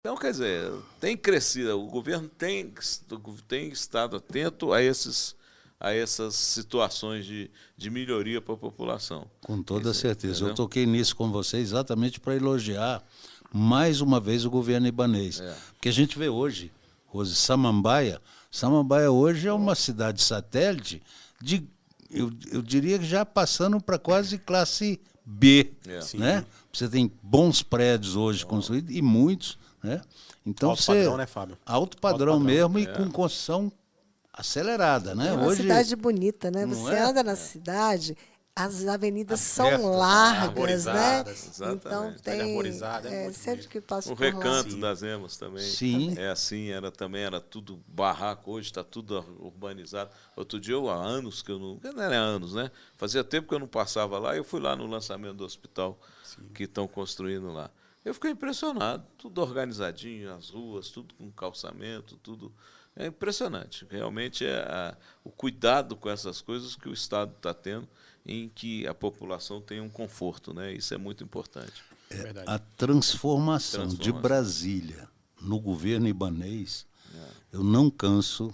Então, quer dizer, tem crescido, o governo tem, tem estado atento a, esses, a essas situações de, de melhoria para a população. Com toda certeza. Entendeu? Eu toquei nisso com você exatamente para elogiar mais uma vez o governo ibanês. É. Porque a gente vê hoje, Rose, Samambaia. Samambaia hoje é uma cidade satélite de, eu, eu diria que já passando para quase classe B. É. Né? Você tem bons prédios hoje Bom. construídos e muitos né? Então, alto padrão, né, Fábio? Alto padrão, alto padrão mesmo é. e com construção acelerada, né? É uma Hoje, cidade bonita, né? Você é? anda na é. cidade, as avenidas as são largas, né? Então exatamente. Então tem é, é sempre que passa o recanto lá. das emas também. Sim. É assim, era também era tudo barraco. Hoje está tudo urbanizado. Outro dia eu há anos que eu não, não era anos, né? Fazia tempo que eu não passava lá. Eu fui lá no lançamento do hospital Sim. que estão construindo lá. Eu fiquei impressionado, tudo organizadinho, as ruas, tudo com calçamento, tudo. É impressionante. Realmente é a, o cuidado com essas coisas que o Estado está tendo em que a população tenha um conforto, né? Isso é muito importante. É, é a transformação, transformação, de Brasília no governo ibanês, é. eu não canso